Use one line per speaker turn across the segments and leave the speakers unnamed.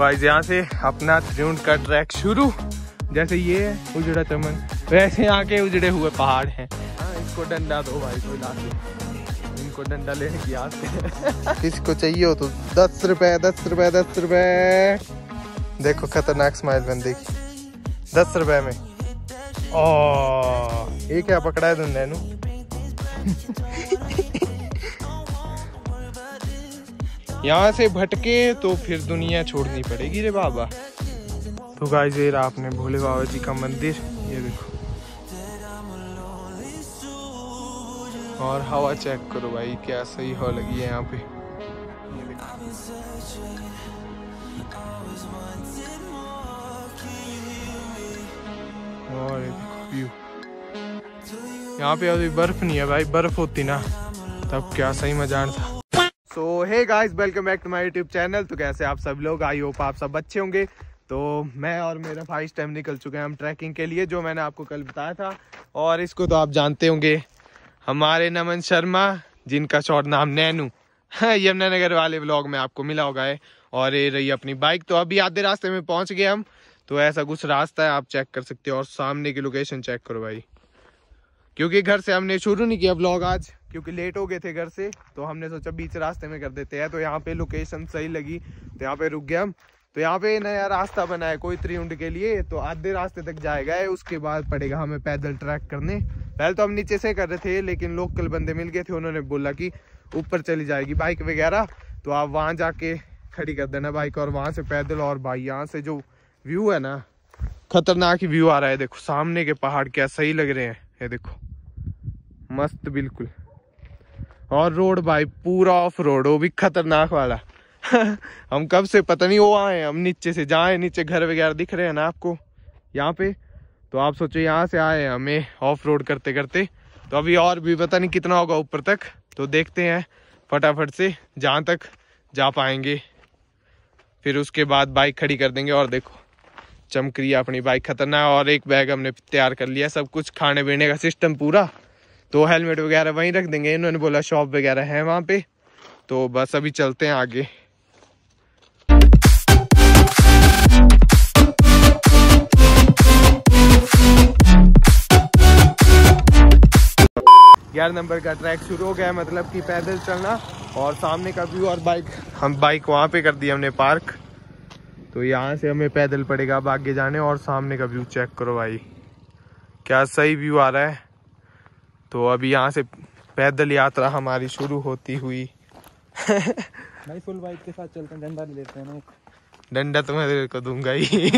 Guys यहाँ से अपना त्रिउंड का ट्रैक शुरू जैसे ये है उजड़ा चमन वैसे यहाँ के उजड़े हुए पहाड़ हैं हाँ, इसको डंडा दो भाई कोई ला इनको डंडा लेने की आस किसको चाहिए हो तो दस रुपए दस रुपए दस रुपए देखो खतरनाक स्माइल बंदे की दस रुपए में ओ ये क्या पकड़ा है तुमने यहाँ से भटके तो फिर दुनिया छोड़नी पड़ेगी रे बाबा तो गाय जेर आपने भोले बाबा जी का मंदिर ये देखो
और हवा चेक करो
भाई क्या सही हवा लगी है यहाँ पे और यहाँ पे अभी बर्फ नहीं है भाई बर्फ होती ना तब क्या सही मजा था so hey guys welcome back to my YouTube channel तो कैसे आप सब लोग आई होप आप सब अच्छे होंगे तो मैं और मेरा भाई इस टाइम निकल चुके हैं हम ट्रैकिंग के लिए जो मैंने आपको कल बताया था और इसको तो आप जानते होंगे हमारे नमन शर्मा जिनका शॉर्ट नाम नैनू हाँ, यमुनानगर वाले ब्लॉग में आपको मिला होगा है और ये रही अपनी बाइक तो अभी आधे रास्ते में पहुँच गए हम तो ऐसा कुछ रास्ता है आप चेक कर सकते हो और सामने की लोकेशन चेक करो भाई क्योंकि घर से हमने शुरू नहीं किया ब्लॉग आज क्योंकि लेट हो गए थे घर से तो हमने सोचा बीच रास्ते में कर देते हैं तो यहाँ पे लोकेशन सही लगी तो यहाँ पे रुक गए हम तो यहाँ पे नया रास्ता बना है कोई त्रिउंड के लिए तो आधे रास्ते तक जाएगा उसके बाद पड़ेगा हमें पैदल ट्रैक करने पहले तो हम नीचे से कर रहे थे लेकिन लोकल बंदे मिल गए थे उन्होंने बोला कि ऊपर चली जाएगी बाइक वगैरह तो आप वहाँ जाके खड़ी कर देना बाइक और वहाँ से पैदल और भाई यहाँ से जो व्यू है ना खतरनाक ही व्यू आ रहा है देखो सामने के पहाड़ क्या सही लग रहे हैं ये देखो मस्त बिल्कुल और रोड भाई पूरा ऑफ रोड वो भी खतरनाक वाला हम कब से पता नहीं वो आए हम नीचे से जाए नीचे घर वगैरह दिख रहे हैं ना आपको यहाँ पे तो आप सोचो यहाँ से आए हमें ऑफ रोड करते करते तो अभी और भी पता नहीं कितना होगा ऊपर तक तो देखते हैं फटाफट से जहाँ तक जा पाएंगे फिर उसके बाद बाइक खड़ी कर देंगे और देखो चमक रही है अपनी बाइक खतरनाक और एक बैग हमने तैयार कर लिया सब कुछ खाने पीने का सिस्टम पूरा तो हेलमेट वगैरह वहीं रख देंगे इन्होंने बोला शॉप वगैरह है वहाँ पे तो बस अभी चलते हैं आगे ग्यारह नंबर का ट्रैक शुरू हो गया मतलब कि पैदल चलना और सामने का व्यू और बाइक हम बाइक वहाँ पे कर दी हमने पार्क तो यहाँ से हमें पैदल पड़ेगा अब आगे जाने और सामने का व्यू चेक करो भाई क्या सही व्यू आ रहा है तो अभी यहाँ से पैदल यात्रा हमारी शुरू होती हुई भाई फुल बाइक के साथ चलते हैं डंडा लेते हैं डंडा तो मैं तेरे को दूंगा ही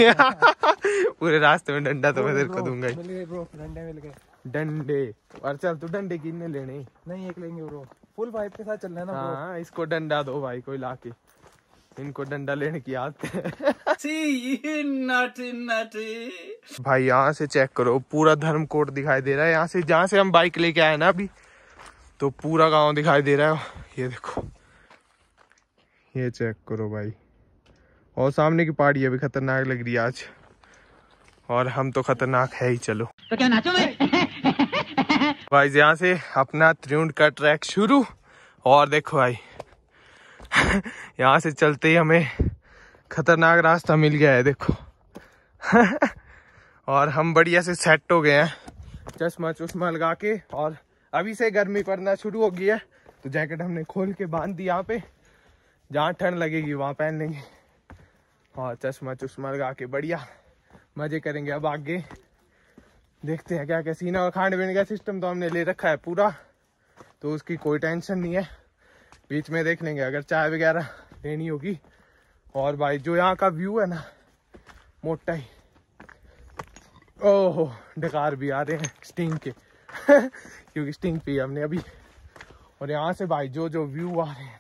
पूरे रास्ते में डंडा तो मैं तेरे को दूंगा ही डंडे मिल गए डंडे और चल तू डंडे गिनने लेने नहीं एक लेंगे ब्रो फुल बाइक के साथ चलना है ना हाँ इसको डंडा दो भाई कोई लाके इनको डंडा लेने की आदत है भाई यहाँ से चेक करो पूरा धर्म कोट दिखाई दे रहा है यहाँ से जहाँ से हम बाइक लेके आए ना अभी तो पूरा गांव दिखाई दे रहा है ये देखो ये चेक करो भाई और सामने की पहाड़ी अभी खतरनाक लग रही है आज और हम तो खतरनाक है ही चलो तो क्या नाचो भाई यहाँ से अपना त्रिउंड का ट्रैक शुरू और देखो भाई यहाँ से चलते ही हमें खतरनाक रास्ता मिल गया है देखो और हम बढ़िया से सेट हो गए हैं चश्मा चश्मा लगा के और अभी से गर्मी पड़ना शुरू हो गई है तो जैकेट हमने खोल के बांध दी यहाँ पे जहाँ ठंड लगेगी वहाँ पहन लेंगे और चश्मा चश्मा लगा के बढ़िया मज़े करेंगे अब आगे देखते हैं क्या क्या सीन और खाने पीने का सिस्टम तो हमने ले रखा है पूरा तो उसकी कोई टेंशन नहीं है बीच में देख लेंगे अगर चाय वगैरह लेनी होगी और भाई जो यहाँ का व्यू है ना मोटा ही ओहो डकार भी आ रहे हैं स्टिंग के क्योंकि स्टिंग पी हमने अभी और यहाँ से भाई जो जो व्यू आ रहे हैं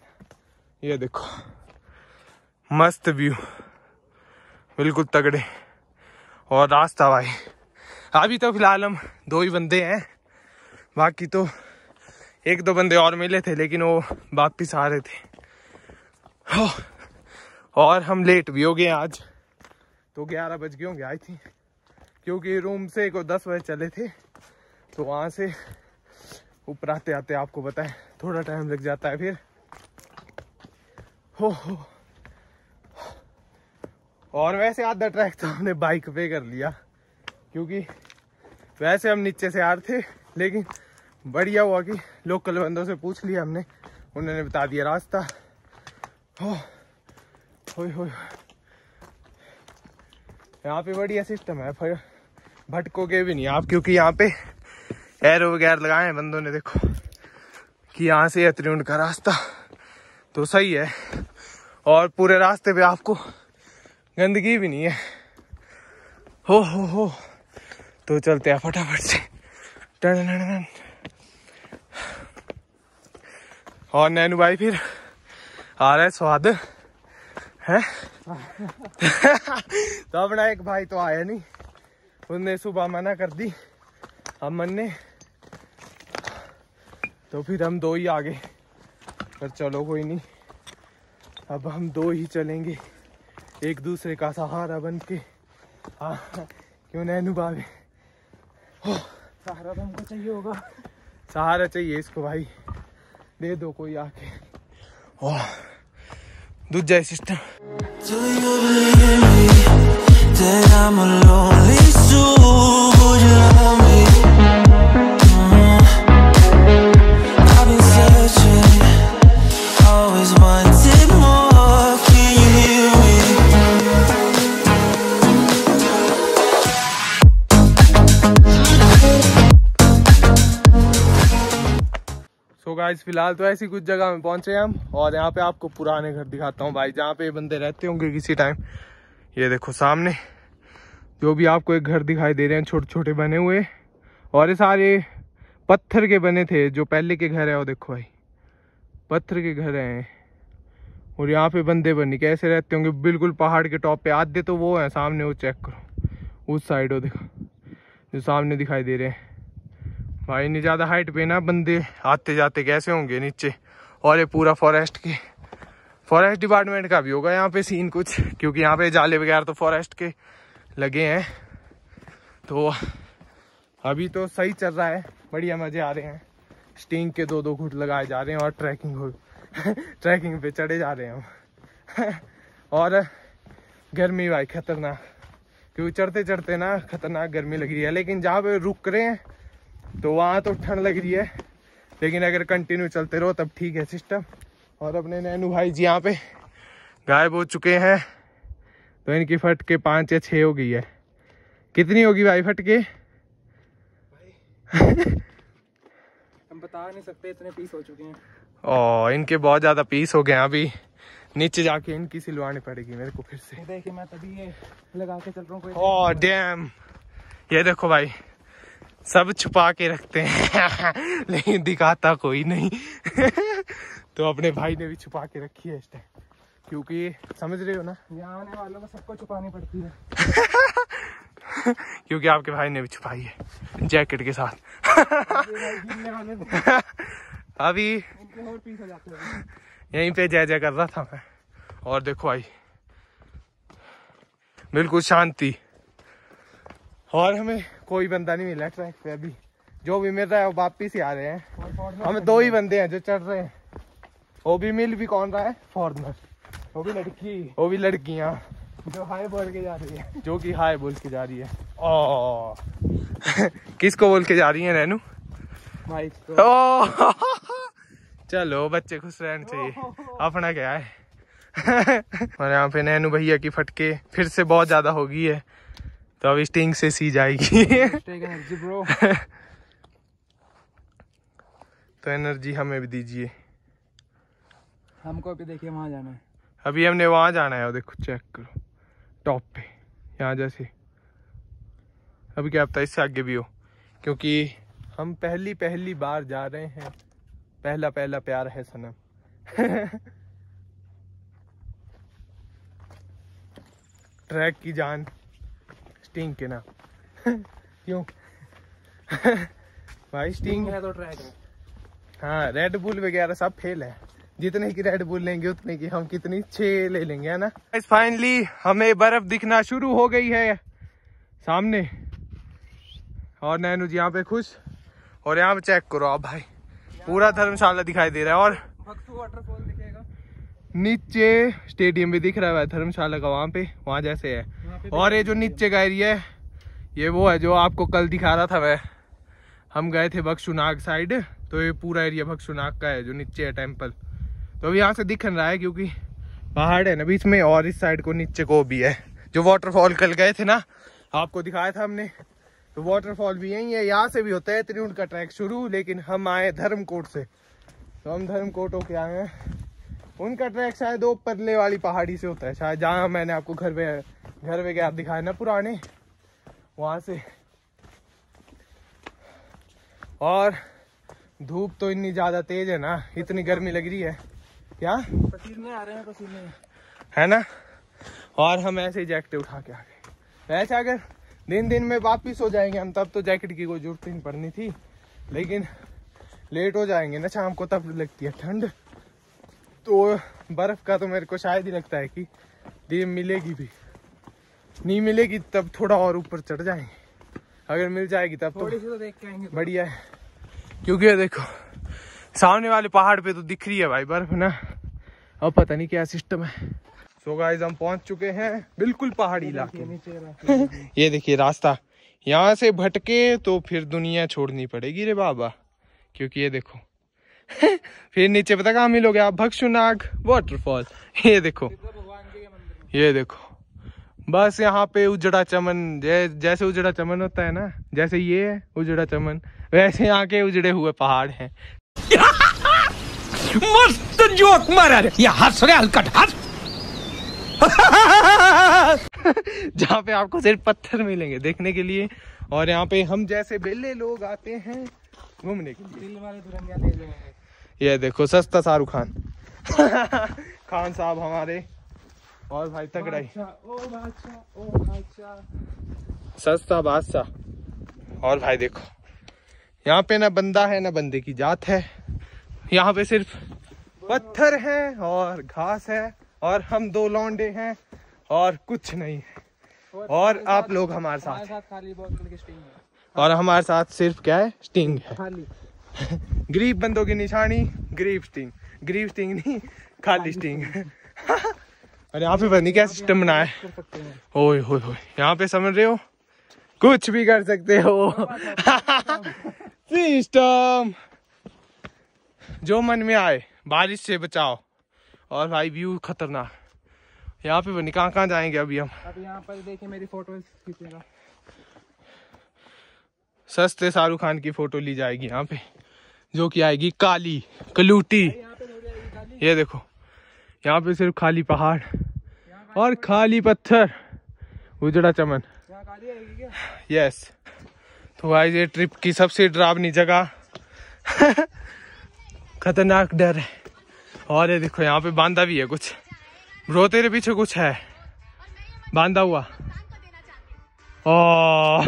ये देखो मस्त व्यू बिल्कुल तगड़े और रास्ता भाई अभी तो फिलहाल हम दो ही बंदे हैं बाकी तो एक दो बंदे और मिले थे लेकिन वो वापिस आ रहे थे और हम लेट भी हो गए आज तो ग्यारह बज गए होंगे आई थी क्योंकि रूम से को दस बजे चले थे तो वहाँ से ऊपर आते आते आपको बताएं थोड़ा टाइम लग जाता है फिर हो हो और वैसे आधा ट्रैक तो हमने बाइक पे कर लिया क्योंकि वैसे हम नीचे से आ रहे थे लेकिन बढ़िया हुआ कि लोकल बंदों से पूछ लिया हमने उन्होंने बता दिया रास्ता हो यहाँ पे बढ़िया सिस्टम है फिर भटकोगे भी नहीं आप क्योंकि यहाँ पे एरो वगैरह लगाए हैं बंदों ने देखो कि यहाँ से यत्रिउंड का रास्ता तो सही है और पूरे रास्ते पे आपको गंदगी भी नहीं है हो हो हो तो चलते हैं फटाफट से टन टन और नैनू भाई फिर आ रहा है स्वाद तो अपना एक भाई तो आया नहीं उनने सुबह मना कर दी हम ने तो फिर हम दो ही आ गए पर चलो कोई नहीं अब हम दो ही चलेंगे एक दूसरे का सहारा बन के आ, हाँ, क्यों नैनू भाभी सहारा तो हमको चाहिए होगा सहारा चाहिए इसको भाई दे दो कोई आके ओह ਦੂਜਾ ਸਿਸਟਮ ਤੇਰਾ ਮਲੋਲੀ ਸੂਰਜ गाइस फिलहाल तो ऐसी कुछ जगह में पहुंचे हम और यहाँ पे आपको पुराने घर दिखाता हूँ भाई जहाँ पे बंदे रहते होंगे किसी टाइम ये देखो सामने जो भी आपको एक घर दिखाई दे रहे हैं छोटे छोटे बने हुए और ये सारे पत्थर के बने थे जो पहले के घर है वो देखो भाई पत्थर के घर हैं और यहाँ पे बंदे बने कैसे रहते होंगे बिल्कुल पहाड़ के टॉप पे आधे तो वो हैं सामने वो चेक करो उस साइड वो देखो जो सामने दिखाई दे रहे हैं भाई नहीं ज़्यादा हाइट पे ना बंदे आते जाते कैसे होंगे नीचे और ये पूरा फॉरेस्ट के फॉरेस्ट डिपार्टमेंट का भी होगा यहाँ पे सीन कुछ क्योंकि यहाँ पे जाले वगैरह तो फॉरेस्ट के लगे हैं तो अभी तो सही चल रहा है बढ़िया मज़े आ रहे हैं स्टिंग के दो दो घुट लगाए जा रहे हैं और ट्रैकिंग हो ट्रैकिंग पे चढ़े जा रहे हैं हम और गर्मी भाई खतरनाक क्योंकि चढ़ते चढ़ते ना खतरनाक गर्मी लग रही है लेकिन जहाँ पे रुक रहे हैं तो वहाँ तो ठंड लग रही है लेकिन अगर कंटिन्यू चलते रहो तब ठीक है सिस्टम और अपने नैनू भाई जी यहाँ पे गायब हो चुके हैं तो इनकी फटके पांच पाँच या छः हो गई है कितनी होगी भाई फटके हम बता नहीं सकते इतने पीस हो चुके हैं ओ इनके बहुत ज़्यादा पीस हो गए हैं अभी नीचे जाके इनकी सिलवानी पड़ेगी मेरे को फिर से देखिए मैं तभी ये लगा के चल रहा हूँ ओ डैम oh, ये देखो भाई सब छुपा के रखते हैं लेकिन दिखाता कोई नहीं तो अपने भाई ने भी छुपा के रखी है इस टाइम क्योंकि समझ रहे हो ना यहाँ आने वालों को सबको छुपानी पड़ती है क्योंकि आपके भाई ने भी छुपाई है जैकेट के साथ अभी यहीं पे जय जय कर रहा था मैं और देखो आई बिल्कुल शांति और हमें कोई बंदा नहीं मिला ट्रैक पे अभी जो भी मिल रहा है वो वापिस ही आ रहे हैं हमें दो ही बंदे हैं जो चढ़ रहे हैं वो भी मिल भी कौन रहा है फॉर्नर वो भी लड़की वो भी लड़कियाँ जो हाय बोल के जा रही है जो कि हाय बोल के जा रही है ओ किसको बोल के जा रही है रेनू ओ चलो बच्चे खुश रहने चाहिए अपना क्या है और यहाँ पे नैनू भैया की फटके फिर से बहुत ज़्यादा हो गई है तो अभी स्टिंग से सी जाएगी तो एनर्जी हमें भी दीजिए हमको भी देखिए वहाँ जाना है अभी हमने वहाँ जाना है देखो चेक करो टॉप पे यहाँ जैसे अभी क्या पता इससे आगे भी हो क्योंकि हम पहली पहली बार जा रहे हैं पहला पहला प्यार है सनम ट्रैक की जान स्टिंग के ना क्यों भाई स्टिंग है तो ट्रैक में हाँ रेड बुल वगैरह सब फेल है जितने की रेड बुल लेंगे उतने की हम कितनी छे ले लेंगे है ना फाइनली हमें बर्फ दिखना शुरू हो गई है सामने और नैनू जी यहाँ पे खुश और यहाँ पे चेक करो आप भाई पूरा धर्मशाला दिखाई दे रहा है और वाटरफॉल दिखेगा नीचे स्टेडियम भी दिख रहा है धर्मशाला का वहाँ पे वहाँ जैसे है और ये जो नीचे का एरिया है ये वो है जो आपको कल दिखा रहा था वह हम गए थे बक्सुनाग साइड तो ये पूरा एरिया बक्सुनाग का है जो नीचे है टेम्पल तो अब यहाँ से दिखन रहा है क्योंकि पहाड़ है ना बीच में और इस साइड को नीचे को भी है जो वाटरफॉल कल गए थे ना आपको दिखाया था हमने तो वाटरफॉल भी यही है यहाँ से भी होता है त्रिउंड का ट्रैक शुरू लेकिन हम आए धर्मकोट से तो हम धर्मकोट होके आए हैं उनका ट्रैक शायद वो पतले वाली पहाड़ी से होता है शायद जहाँ मैंने आपको घर पे घर पे गया दिखाया ना पुराने वहाँ से और धूप तो इतनी ज़्यादा तेज है ना इतनी गर्मी लग रही है क्या पसीने आ रहे हैं पसीने है ना और हम ऐसे ही जैकेट उठा के आ गए वैसे अगर दिन दिन में वापिस हो जाएंगे हम तब तो जैकेट की कोई जरूरत नहीं पड़नी थी लेकिन लेट हो जाएंगे ना शाम को तब लगती है ठंड तो बर्फ़ का तो मेरे को शायद ही लगता है कि ये मिलेगी भी नहीं मिलेगी तब थोड़ा और ऊपर चढ़ जाएंगे अगर मिल जाएगी तब तो, तो देख बढ़िया है क्योंकि ये देखो सामने वाले पहाड़ पे तो दिख रही है भाई बर्फ ना अब पता नहीं क्या सिस्टम है सो so हम पहुंच चुके हैं बिल्कुल पहाड़ी इलाके में ये देखिए रास्ता यहाँ से भटके तो फिर दुनिया छोड़नी पड़ेगी रे बाबा क्योंकि ये देखो फिर नीचे पता कहा मिलोगे आप भक्सुनाग वाटरफॉल ये देखो ये देखो बस यहाँ पे उजड़ा चमन जै, जैसे उजड़ा चमन होता है ना जैसे ये है उजड़ा चमन वैसे यहाँ के उजड़े हुए पहाड़ हैं मस्त जोक मारा रे ये जहाँ पे आपको सिर्फ पत्थर मिलेंगे देखने के लिए और यहाँ पे हम जैसे बेले लोग आते हैं घूमने के लिए ये देखो सस्ता शाहरुख खान खान साहब हमारे और भाई तगड़ाई सस्ता बादशाह और भाई देखो यहाँ पे ना बंदा है ना बंदे की जात है यहाँ पे सिर्फ पत्थर है और घास है और हम दो लौंडे हैं और कुछ नहीं है और आप लोग हमारे साथ, हमारे साथ खाली और हमारे साथ सिर्फ क्या है स्टिंग है गरीब बंदों की निशानी गरीब स्टिंग गरीब स्टिंग नहीं खाली स्टिंग अरे यहाँ पे पता नहीं क्या सिस्टम बनाया है ओए होए होए यहाँ पे समझ रहे हो कुछ भी कर सकते हो सिस्टम जो मन में आए बारिश से बचाओ और भाई व्यू खतरनाक यहाँ पे बनी कहाँ कहाँ जाएंगे अभी हम अभी यहाँ पर देखिए मेरी फोटो खींचेगा सस्ते शाहरुख खान की फोटो ली जाएगी यहाँ पे जो कि आएगी काली कलूटी ये देखो यहाँ पे सिर्फ खाली पहाड़ और खाली पत्थर उजड़ा चमन यस तो आई ये ट्रिप की सबसे डरावनी जगह खतरनाक डर है और ये देखो यहाँ पे बांधा भी है कुछ ब्रो तेरे पीछे कुछ है बांधा हुआ ओ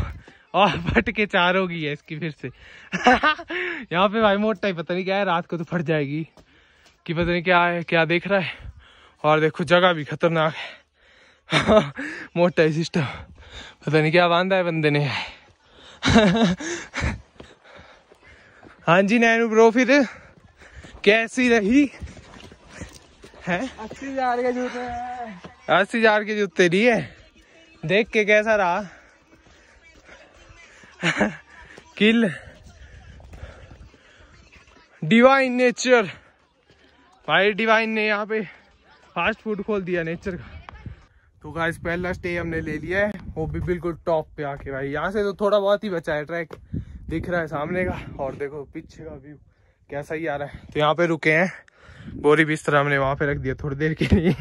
और फट के चार होगी है इसकी फिर से यहाँ पे भाई मोटा ही पता नहीं क्या है रात को तो फट जाएगी कि पता नहीं क्या है क्या देख रहा है और देखो जगह भी खतरनाक है मोटा ही सिस्टम पता नहीं क्या बांधा है बंदे ने हाँ जी नैनू ब्रो फिर कैसी रही है अस्सी हजार के जूते अस्सी हजार के जूते रही है देख के कैसा रहा किल डिवाइन नेचर भाई डिवाइन ने यहाँ पे फास्ट फूड खोल दिया नेचर का तो गाइस पहला स्टे हमने ले लिया है वो भी बिल्कुल टॉप पे आके भाई यहाँ से तो थोड़ा बहुत ही बचा है ट्रैक दिख रहा है सामने का और देखो पीछे का व्यू कैसा ही आ रहा है तो यहाँ पे रुके हैं बोरी भी इस तरह हमने वहाँ पे रख दिया थोड़ी देर के लिए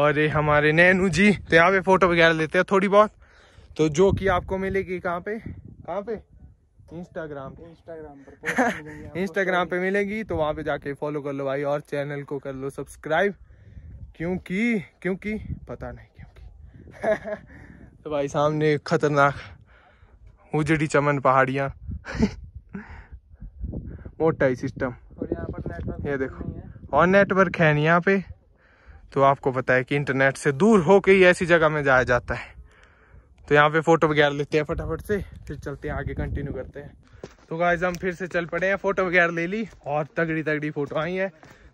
और ये हमारे नैनू जी तो यहाँ पे फोटो वगैरह लेते हैं थोड़ी बहुत तो जो कि आपको मिलेगी कहाँ पे कहाँ पे इंस्टाग्राम इंस्टाग्राम पर इंस्टाग्राम पे मिलेगी तो वहाँ पे जाके फॉलो कर लो भाई और चैनल को कर लो सब्सक्राइब क्योंकि क्योंकि पता नहीं क्योंकि तो भाई सामने खतरनाक उजड़ी चमन पहाड़ियाँ मोटा ही सिस्टम और यहाँ पर नेटवर्क ये देखो और नेटवर्क है नहीं यहाँ पे तो आपको पता है कि इंटरनेट से दूर होके ही ऐसी जगह में जाया जाता है तो यहाँ पे फोटो वगैरह लेते हैं फटाफट से फिर चलते हैं आगे कंटिन्यू करते हैं तो गाइज हम फिर से चल पड़े हैं फोटो वगैरह ले ली और तगड़ी तगड़ी फोटो आई है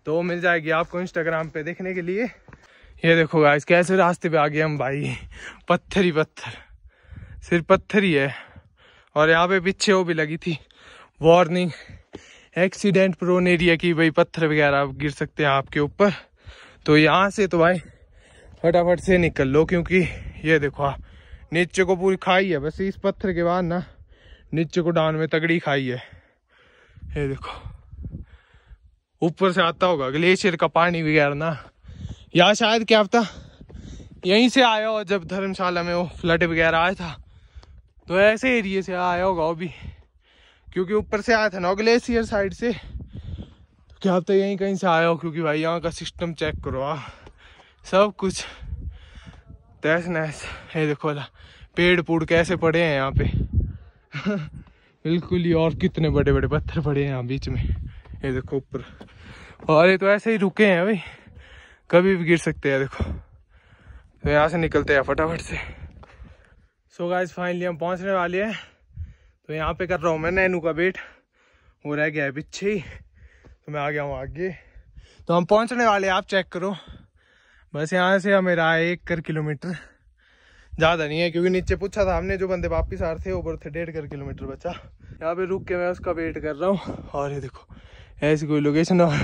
तो मिल जाएगी आपको इंस्टाग्राम पे देखने के लिए ये देखो गाइज कैसे रास्ते पे आ गए हम भाई पत्थर ही पत्थर सिर्फ पत्थर ही है और यहाँ पे पीछे वो भी लगी थी वार्निंग एक्सीडेंट प्रोन एरिया की भाई पत्थर वगैरह गिर सकते हैं आपके ऊपर तो यहाँ से तो भाई फटाफट से निकल लो क्योंकि ये देखो आप नीचे को पूरी खाई है बस इस पत्थर के बाद ना नीचे को डान में तगड़ी खाई है ये देखो ऊपर से आता होगा ग्लेशियर का पानी वगैरह ना या शायद क्या आपता यहीं से आया हो जब धर्मशाला में वो फ्लड वगैरह आया था तो ऐसे एरिए से आया होगा वो भी क्योंकि ऊपर से आया था ना ग्लेशियर साइड से तो क्या आपता यहीं कहीं से आया हो क्योंकि भाई यहाँ का सिस्टम चेक करो हाँ। सब कुछ तहस नहस ये देखो ला पेड़ पूड़ कैसे पड़े हैं यहाँ पे बिल्कुल ही और कितने बड़े बड़े पत्थर पड़े हैं यहाँ बीच में ये देखो ऊपर और ये तो ऐसे ही रुके हैं भाई कभी भी गिर सकते हैं देखो तो यहाँ से निकलते हैं फटाफट से सो गाइस फाइनली हम पहुँचने वाले हैं तो यहाँ पे कर रहा हूँ मैं नैनू का वेट वो रह गया है पीछे ही तो मैं आ गया हूँ आगे तो हम पहुँचने वाले आप चेक करो बस यहाँ से हमें रहा है एक कर किलोमीटर ज़्यादा नहीं है क्योंकि नीचे पूछा था हमने जो बंदे वापिस आ रहे थे ऊपर थे डेढ़ कर किलोमीटर बचा यहाँ पे रुक के मैं उसका वेट कर रहा हूँ और ये देखो ऐसी कोई लोकेशन और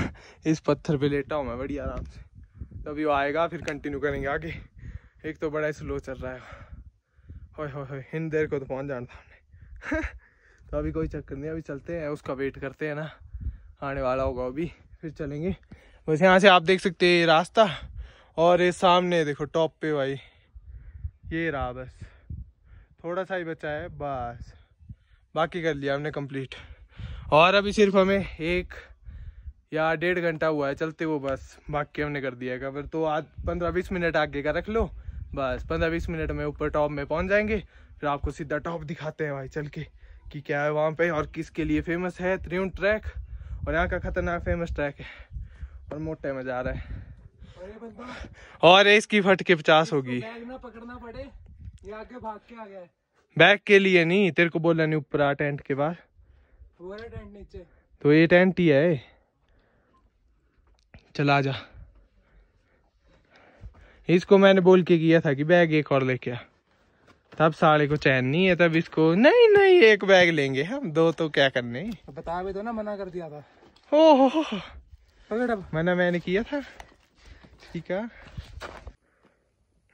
इस पत्थर पे लेटा हूँ मैं बड़ी आराम से तभी वो आएगा फिर कंटिन्यू करेंगे आगे एक तो बड़ा स्लो चल रहा है होय होय होय इन देर को तो पहुँच जाना था हमने तो अभी कोई चक्कर नहीं अभी चलते हैं उसका वेट करते हैं ना आने वाला होगा अभी फिर चलेंगे बस यहाँ से आप देख सकते हैं रास्ता और ये सामने देखो टॉप पे भाई ये रहा बस थोड़ा सा ही बचा है बस बाकी कर लिया हमने कंप्लीट और अभी सिर्फ हमें एक या डेढ़ घंटा हुआ है चलते वो बस बाकी हमने कर दिया कवर तो आज पंद्रह बीस मिनट आगे का रख लो बस पंद्रह बीस मिनट में ऊपर टॉप में पहुंच जाएंगे फिर आपको सीधा टॉप दिखाते हैं भाई चल के कि क्या है वहाँ पे और किसके लिए फेमस है त्रियुन ट्रैक और यहाँ का खतरनाक फेमस ट्रैक है और मोटे मजा आ रहा है और इसकी फट के पचास होगी बैग ना पकड़ना पड़े ये आगे भाग के आ गया बैग के लिए नहीं तेरे को बोला नहीं ऊपर आ टेंट के बाहर तो ये टेंट ही है चला जा इसको मैंने बोल के किया था कि बैग एक और लेके आ तब साले को चैन नहीं है तब इसको नहीं नहीं एक बैग लेंगे हम दो तो क्या करने बता भी दो तो ना मना कर दिया था ओहो मैंने मैंने किया था ठीक है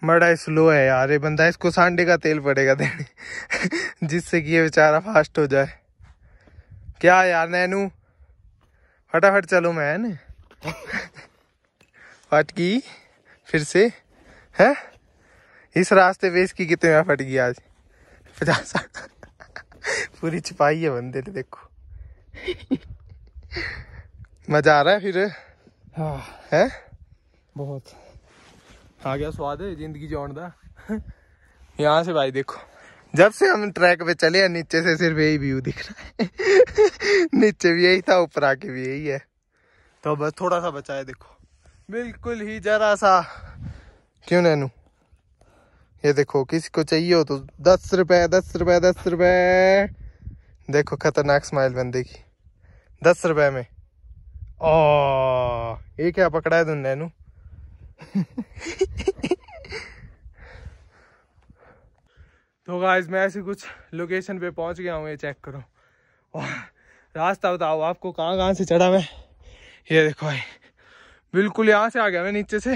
मड़ा स्लो है यार ये बंदा इसको सांडे का तेल पड़ेगा देने जिससे कि ये बेचारा फास्ट हो जाए क्या यार नैनू फटाफट चलो मैं फट गई फिर से है इस रास्ते पे इसकी कितने में फट गई आज पचास पूरी छिपाई है बंदे ने देखो मजा आ रहा है फिर हाँ है बहुत आ गया स्वाद है जिंदगी जोड़ दा यहाँ से भाई देखो जब से हम ट्रैक पे चले हैं नीचे से सिर्फ यही व्यू दिख रहा है नीचे भी यही था ऊपर आके भी यही है तो बस थोड़ा सा बचा है देखो बिल्कुल ही जरा सा क्यों नैनू ये देखो किसी को चाहिए हो तो दस रुपए दस रुपए दस रुपए देखो खतरनाक स्माइल बंदे की दस रुपए में ओ ये क्या पकड़ा है तुम नैनू तो गाइज मैं ऐसी कुछ लोकेशन पे पहुंच गया हूँ ये चेक करो और रास्ता बताओ आपको कहाँ कहाँ से चढ़ा मैं ये देखो भाई बिल्कुल यहाँ से आ गया मैं नीचे से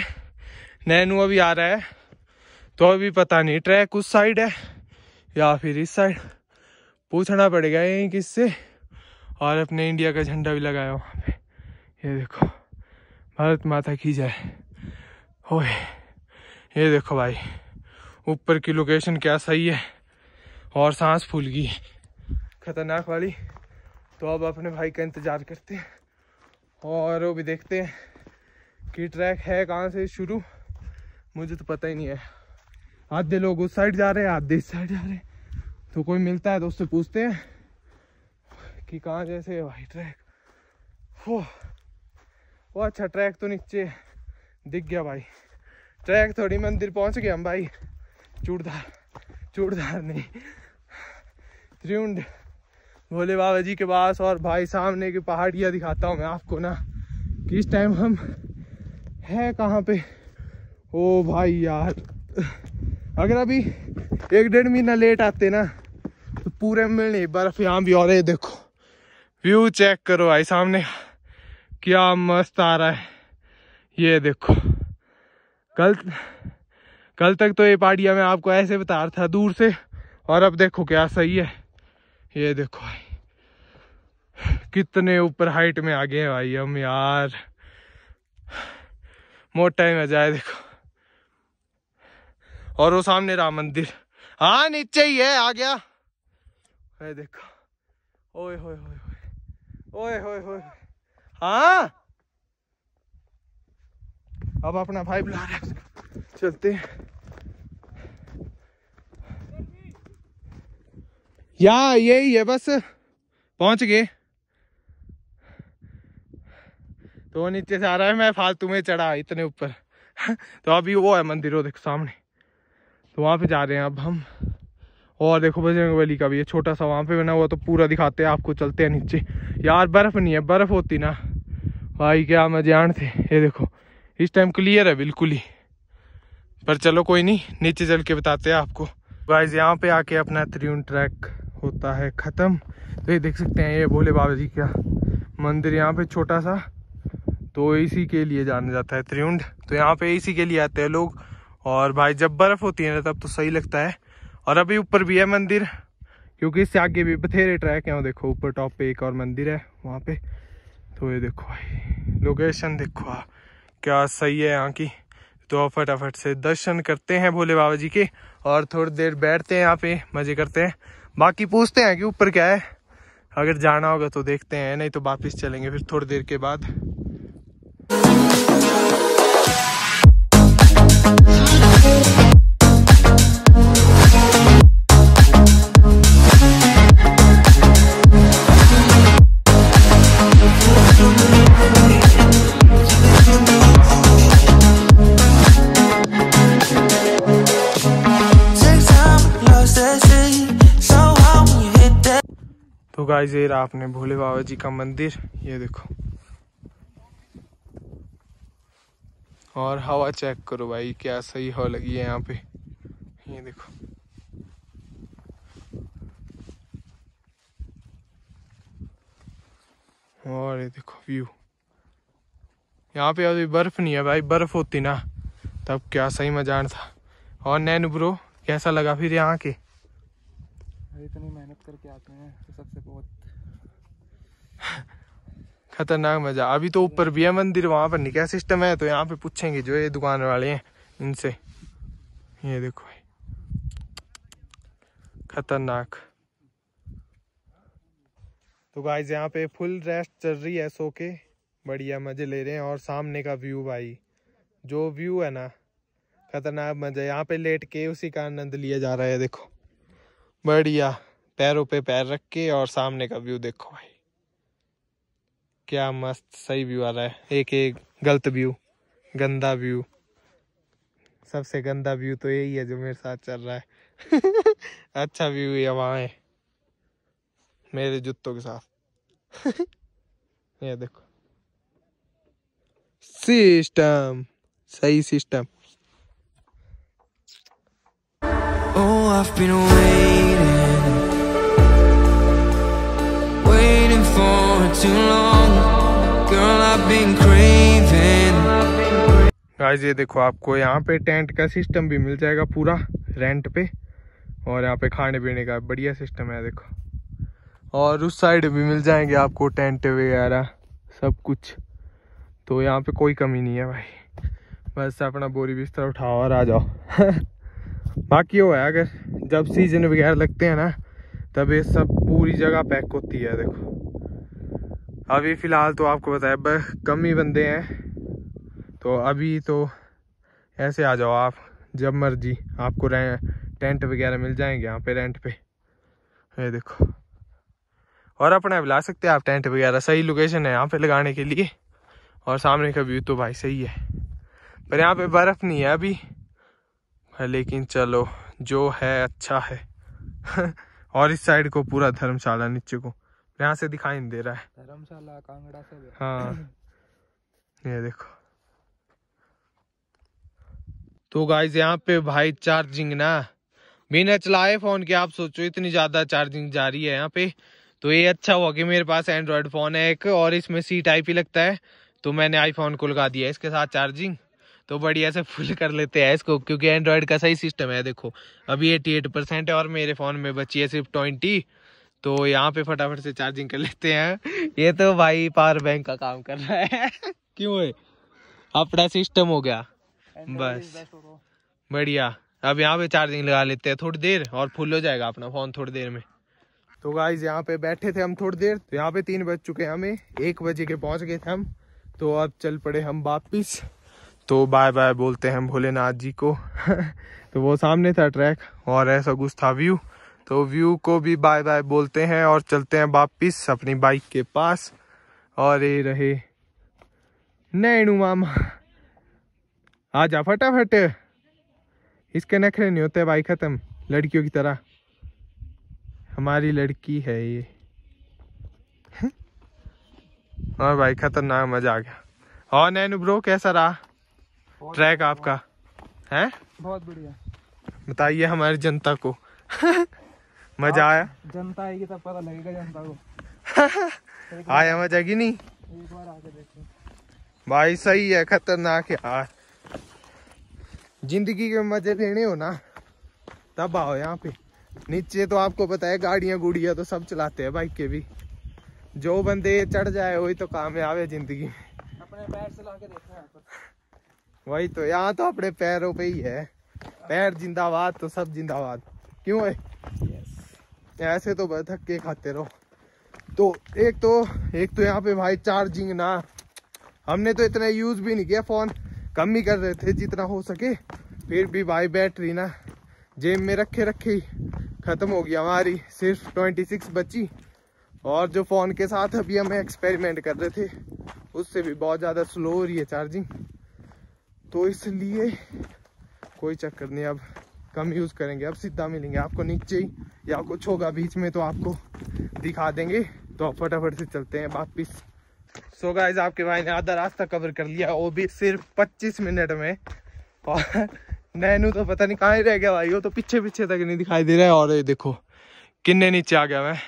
नैनू अभी आ रहा है तो अभी पता नहीं ट्रैक उस साइड है या फिर इस साइड पूछना पड़ेगा यहीं किससे और अपने इंडिया का झंडा भी लगाया वहाँ पे ये देखो भारत माता की जाए ओए ये देखो भाई ऊपर की लोकेशन क्या सही है और सांस फूल गई खतरनाक वाली तो अब अपने भाई का इंतज़ार करते हैं और वो भी देखते हैं कि ट्रैक है कहाँ से शुरू मुझे तो पता ही नहीं है आधे लोग उस साइड जा रहे हैं आधे इस साइड जा रहे हैं तो कोई मिलता है तो उससे पूछते हैं कि कहाँ जैसे है भाई ट्रैक हो वो अच्छा ट्रैक तो नीचे है दिख गया भाई ट्रैक थोड़ी मंदिर पहुंच गए हम भाई चूड़दार चूड़दार नहीं त्रिउंड भोले बाबा जी के पास और भाई सामने की पहाड़ियाँ दिखाता हूँ मैं आपको ना कि इस टाइम हम हैं कहाँ पे ओ भाई यार अगर अभी एक डेढ़ महीना लेट आते ना तो पूरे मिलने बर्फ यहाँ भी और देखो व्यू चेक करो भाई सामने क्या मस्त आ रहा है ये देखो कल कल तक तो ये पहाड़िया में आपको ऐसे बता रहा था दूर से और अब देखो क्या सही है ये देखो भाई कितने ऊपर हाइट में आ गए भाई हम यार मोटा ही मजा है देखो और वो सामने राम मंदिर हाँ नीचे ही है आ गया देखो ओए होए होए होए होए होए हाँ अब अपना भाई बुला रहा चलते हैं या यही है बस पहुंच गए तो वो नीचे से आ रहा है मैं फालतू में चढ़ा इतने ऊपर तो अभी वो है मंदिर वो देखो सामने तो वहाँ पे जा रहे हैं अब हम और देखो बजरंग बली का भी ये छोटा सा वहाँ पे बना हुआ तो पूरा दिखाते हैं आपको चलते हैं नीचे यार बर्फ़ नहीं है बर्फ़ होती ना भाई क्या मजान थे ये देखो इस टाइम क्लियर है बिल्कुल ही पर चलो कोई नहीं नीचे चल के बताते हैं आपको गाइज यहाँ पे आके अपना त्रियुन ट्रैक होता है ख़त्म तो ये देख सकते हैं ये भोले बाबा जी का मंदिर यहाँ पे छोटा सा तो इसी के लिए जाना जाता है त्रियुंड तो यहाँ पे इसी के लिए आते हैं लोग और भाई जब बर्फ़ होती है ना तब तो सही लगता है और अभी ऊपर भी है मंदिर क्योंकि इससे आगे भी बथेरे ट्रैक है देखो ऊपर टॉप पे एक और मंदिर है वहाँ पे तो ये देखो भाई लोकेशन देखो आप क्या सही है यहाँ की तो फटाफट से दर्शन करते हैं भोले बाबा जी के और थोड़ी देर बैठते हैं यहाँ पे मज़े करते हैं बाकी पूछते हैं कि ऊपर क्या है अगर जाना होगा तो देखते हैं नहीं तो वापिस चलेंगे फिर थोड़ी देर के बाद गाइस ये रहा आपने भोले बाबा जी का मंदिर ये देखो और हवा चेक करो भाई क्या सही हवा लगी है यहाँ पे ये देखो और ये देखो व्यू यहाँ पे अभी बर्फ नहीं है भाई बर्फ होती ना तब क्या सही मजान था और नैन ब्रो कैसा लगा फिर यहाँ के इतनी मेहनत करके आते हैं सबसे बहुत खतरनाक मजा अभी तो ऊपर भी है मंदिर वहां पर नहीं क्या सिस्टम है तो यहाँ पे पूछेंगे जो ये दुकान वाले हैं इनसे ये देखो खतरनाक तो गाइज यहाँ पे फुल रेस्ट चल रही है सो के बढ़िया मजे ले रहे हैं और सामने का व्यू भाई जो व्यू है ना खतरनाक मजा यहाँ पे लेट के उसी का आनंद लिया जा रहा है देखो बढ़िया पैरों पे पैर रख के और सामने का व्यू देखो भाई क्या मस्त सही व्यू आ रहा है एक एक गलत व्यू गंदा व्यू सबसे गंदा व्यू तो यही है जो मेरे साथ चल रहा है अच्छा व्यू ये वहाँ है मेरे जूतों के साथ ये देखो सिस्टम सही system Oh, I've been waiting too long girl I've been craving guys ये देखो आपको यहाँ पे टेंट का सिस्टम भी मिल जाएगा पूरा रेंट पे और यहाँ पे खाने पीने का बढ़िया सिस्टम है देखो और उस साइड भी मिल जाएंगे आपको टेंट वगैरह सब कुछ तो यहाँ पे कोई कमी नहीं है भाई बस अपना बोरी बिस्तर उठाओ और आ जाओ बाकी वो है अगर जब सीजन वगैरह लगते हैं ना तब ये सब पूरी जगह पैक होती है देखो अभी फ़िलहाल तो आपको बताया कम ही बंदे हैं तो अभी तो ऐसे आ जाओ आप जब मर्जी आपको टेंट वगैरह मिल जाएंगे यहाँ पे रेंट पे ये देखो और अपना ला सकते हैं आप टेंट वगैरह सही लोकेशन है यहाँ पे लगाने के लिए और सामने का व्यू तो भाई सही है पर यहाँ पे बर्फ़ नहीं है अभी लेकिन चलो जो है अच्छा है और इस साइड को पूरा धर्मशाला नीचे को यहाँ से दिखाई नहीं दे रहा है धर्मशाला कांगड़ा से हाँ ये देखो तो गाइज यहाँ पे भाई चार्जिंग ना बिना चलाए फोन के आप सोचो इतनी ज्यादा चार्जिंग जा रही है यहाँ पे तो ये अच्छा हुआ कि मेरे पास एंड्रॉयड फोन है एक और इसमें सी टाइप ही लगता है तो मैंने आईफोन को लगा दिया इसके साथ चार्जिंग तो बढ़िया से फुल कर लेते हैं इसको क्योंकि एंड्रॉयड का सही सिस्टम है देखो अभी एटी एट परसेंट है और मेरे फ़ोन में बची है सिर्फ ट्वेंटी तो यहाँ पे फटाफट से चार्जिंग कर लेते हैं ये तो भाई पावर बैंक का काम कर रहा है क्यों है अपना सिस्टम हो गया बस बढ़िया अब यहाँ पे चार्जिंग लगा लेते हैं थोड़ी देर और फुल हो जाएगा अपना फोन थोड़ी देर में तो गाइज यहाँ पे बैठे थे हम थोड़ी देर तो यहाँ पे तीन बज चुके हैं हमें एक बजे के पहुंच गए थे हम तो अब चल पड़े हम वापिस तो बाय बाय बोलते हैं भोलेनाथ जी को तो वो सामने था ट्रैक और ऐसा कुछ था व्यू तो व्यू को भी बाय बाय बोलते हैं और चलते हैं वापिस अपनी बाइक के पास और ये रहे नैनू मामा आ जा फटाफट इसके नखरे नहीं होते भाई ख़त्म लड़कियों की तरह हमारी लड़की है ये और भाई खतरनाक मजा आ गया और नैनू ब्रो कैसा रहा ट्रैक आपका है बहुत बढ़िया बताइए हमारी जनता को मजा आया जनता आएगी तब पता लगेगा जनता को आया मजा की नहीं एक बार आके देखो भाई सही है खतरनाक यार जिंदगी के मजे लेने हो ना तब आओ यहाँ पे नीचे तो आपको पता है गाड़िया गुड़िया तो सब चलाते हैं बाइक के भी जो बंदे चढ़ जाए वही तो कामयाब है जिंदगी में अपने पैर से लाके देखो वही तो यहाँ तो अपने पैरों पे ही है पैर जिंदाबाद तो सब जिंदाबाद क्यों है ऐसे तो बस धक्के खाते रहो तो एक तो एक तो यहाँ पे भाई चार्जिंग ना हमने तो इतना यूज़ भी नहीं किया फ़ोन कम ही कर रहे थे जितना हो सके फिर भी भाई बैटरी ना जेब में रखे रखे ही ख़त्म हो गई हमारी सिर्फ ट्वेंटी सिक्स बची और जो फ़ोन के साथ अभी हम एक्सपेरिमेंट कर रहे थे उससे भी बहुत ज़्यादा स्लो हो रही है चार्जिंग तो इसलिए कोई चक्कर नहीं अब कम यूज़ करेंगे अब सीधा मिलेंगे आपको नीचे ही या कुछ होगा बीच में तो आपको दिखा देंगे तो आप फटाफट से चलते हैं वापिस सो गाइज आपके भाई ने आधा रास्ता कवर कर लिया वो भी सिर्फ पच्चीस मिनट में और नैनू तो पता नहीं कहाँ रह गया भाई वो तो पीछे पीछे तक नहीं दिखाई दे रहा है और ये देखो किन्ने नीचे आ गया मैं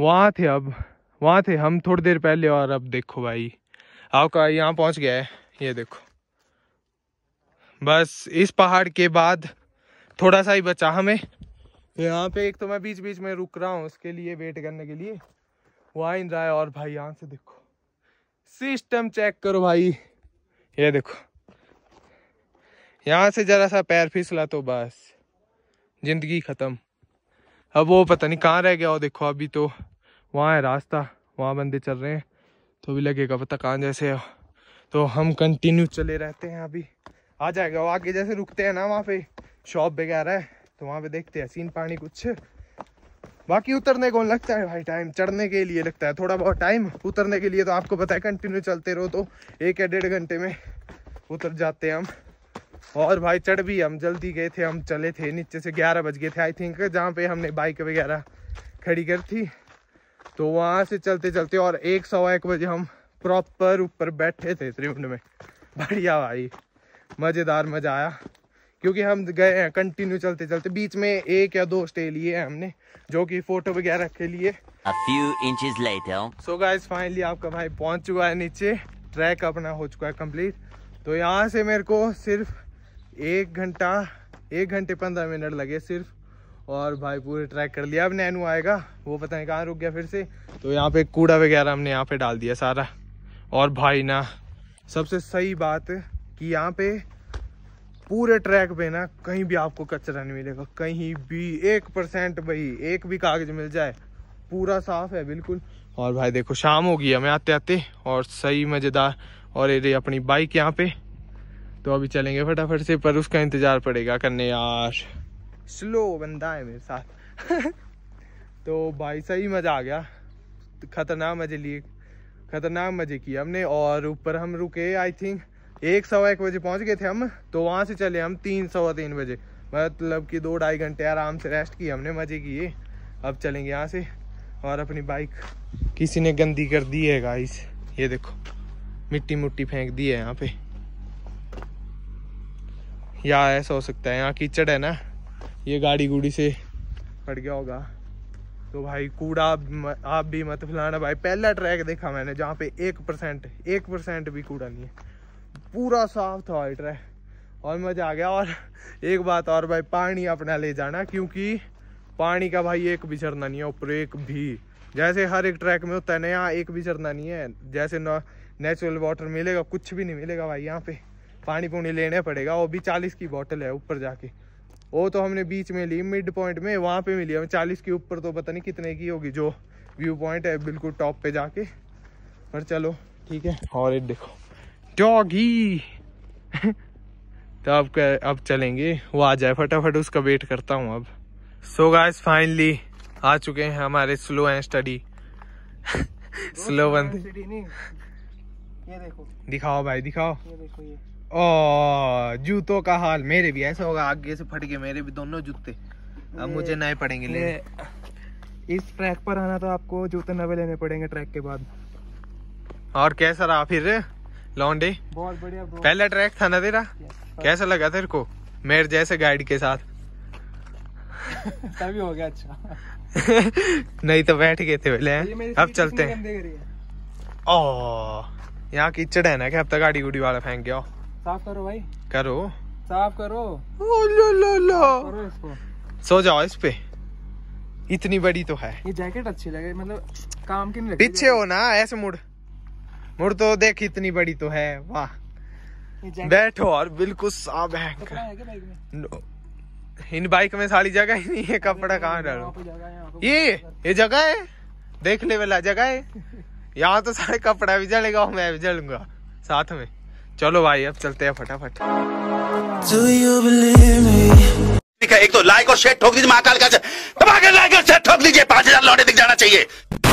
वहाँ थे अब वहाँ थे हम थोड़ी देर पहले और अब देखो भाई आपका यहाँ पहुँच गया है ये देखो बस इस पहाड़ के बाद थोड़ा सा ही बचा हमें यहाँ पे एक तो मैं बीच बीच में रुक रहा हूँ उसके लिए वेट करने के लिए वो इन रहा है और भाई यहाँ से देखो सिस्टम चेक करो भाई ये देखो यहाँ से ज़रा सा पैर फिसला तो बस ज़िंदगी ख़त्म अब वो पता नहीं कहाँ रह गया हो देखो अभी तो वहाँ है रास्ता वहाँ बंदे चल रहे हैं तो भी लगेगा पता कहाँ जैसे तो हम कंटिन्यू चले रहते हैं अभी आ जाएगा वो आगे जैसे रुकते हैं ना वहाँ पे शॉप वगैरह है तो वहाँ पे देखते हैं सीन पानी कुछ बाकी उतरने को लगता है भाई टाइम चढ़ने के लिए लगता है थोड़ा बहुत टाइम उतरने के लिए तो आपको पता है कंटिन्यू चलते रहो तो एक या डेढ़ घंटे में उतर जाते हैं हम और भाई चढ़ भी हम जल्दी गए थे हम चले थे नीचे से ग्यारह बज गए थे आई थिंक जहाँ पे हमने बाइक वगैरह खड़ी कर थी तो वहाँ से चलते चलते और एक सवा एक बजे हम प्रॉपर ऊपर बैठे थे त्रिवुंड में बढ़िया भाई मज़ेदार मज़ा आया क्योंकि हम गए हैं कंटिन्यू चलते चलते बीच में एक या दो स्टे लिए हैं हमने जो कि फोटो वगैरह के लिए A few inches later. So guys, finally आपका भाई पहुंच चुका है नीचे ट्रैक अपना हो चुका है कंप्लीट तो यहाँ से मेरे को सिर्फ एक घंटा एक घंटे पंद्रह मिनट लगे सिर्फ और भाई पूरे ट्रैक कर लिया अब नैनू आएगा वो पता नहीं कहाँ रुक गया फिर से तो यहाँ पे कूड़ा वगैरह हमने यहाँ पे डाल दिया सारा और भाई ना सबसे सही बात कि यहाँ पे पूरे ट्रैक पे ना कहीं भी आपको कचरा नहीं मिलेगा कहीं भी एक परसेंट भाई एक भी कागज मिल जाए पूरा साफ है बिल्कुल और भाई देखो शाम हो गई हमें आते आते और सही मज़ेदार और ये अपनी बाइक यहाँ पे तो अभी चलेंगे फटाफट से पर उसका इंतज़ार पड़ेगा करने यार स्लो बंदा है मेरे साथ तो भाई सही मज़ा आ गया खतरनाक मज़े लिए खतरनाक मज़े किए हमने और ऊपर हम रुके आई थिंक एक सवा एक बजे पहुंच गए थे हम तो वहां से चले हम तीन सवा तीन बजे मतलब कि दो ढाई घंटे आराम से रेस्ट किए हमने मज़े किए अब चलेंगे यहाँ से और अपनी बाइक किसी ने गंदी कर दी है गाइस ये देखो मिट्टी मुट्टी फेंक दी है यहाँ पे या ऐसा हो सकता है यहाँ कीचड़ है ना ये गाड़ी गुड़ी से पड़ गया होगा तो भाई कूड़ा आप भी मत फैलाना भाई पहला ट्रैक देखा मैंने जहाँ पे एक परसेंट एक परसेंट भी कूड़ा नहीं है पूरा साफ था हाइटर रहे और मज़ा आ गया और एक बात और भाई पानी अपना ले जाना क्योंकि पानी का भाई एक बिछरना नहीं है ऊपर एक भी जैसे हर एक ट्रैक में होता है ना यहाँ एक भी झरना नहीं है जैसे नेचुरल वाटर मिलेगा कुछ भी नहीं मिलेगा भाई यहाँ पे पानी पुणी लेने पड़ेगा वो भी चालीस की बॉटल है ऊपर जाके वो तो हमने बीच में ली मिड पॉइंट में वहाँ पे मिली हमें चालीस के ऊपर तो पता नहीं कितने की होगी जो व्यू पॉइंट है बिल्कुल टॉप पे जाके पर चलो ठीक है और एक देखो डॉगी तो अब अब चलेंगे वो आ जाए फटाफट उसका वेट करता हूँ अब सो गाइस फाइनली आ चुके हैं हमारे स्लो एंड स्टडी स्लो बंद ये देखो दिखाओ भाई दिखाओ ये देखो ये ओ जूतों का हाल मेरे भी ऐसा होगा आगे से फट गए मेरे भी दोनों जूते अब मुझे नए पड़ेंगे ले इस ट्रैक पर आना तो आपको जूते नवे लेने पड़ेंगे ट्रैक के बाद और कैसा रहा फिर लॉन्डे बहुत बढ़िया पहला ट्रैक था ना तेरा कैसा लगा तेरे को मेरे जैसे गाइड के साथ तभी हो गया अच्छा नहीं तो बैठ गए थे पहले अब चलते हैं ओ यहाँ कीचड़ है ना क्या अब तक गाड़ी गुड़ी वाला फेंक गया साफ करो भाई करो साफ करो लो लो लो करो इसको सो जाओ इस पे इतनी बड़ी तो है ये जैकेट अच्छी लगे मतलब काम की नहीं पीछे हो ना ऐसे मुड़ मुड़ तो देख इतनी बड़ी तो है वाह बैठो और बिल्कुल साफ है इन बाइक में सारी जगह ही नहीं है कपड़ा कहाँ डालो ये ये जगह है देखने वाला जगह है यहाँ तो सारे कपड़ा भी जलेगा और मैं भी जलूंगा साथ में चलो भाई अब चलते हैं फटाफट एक तो लाइक और शेयर ठोक दीजिए महाकाल का लाइक और शेयर ठोक दीजिए पांच हजार लौटे दिख जाना चाहिए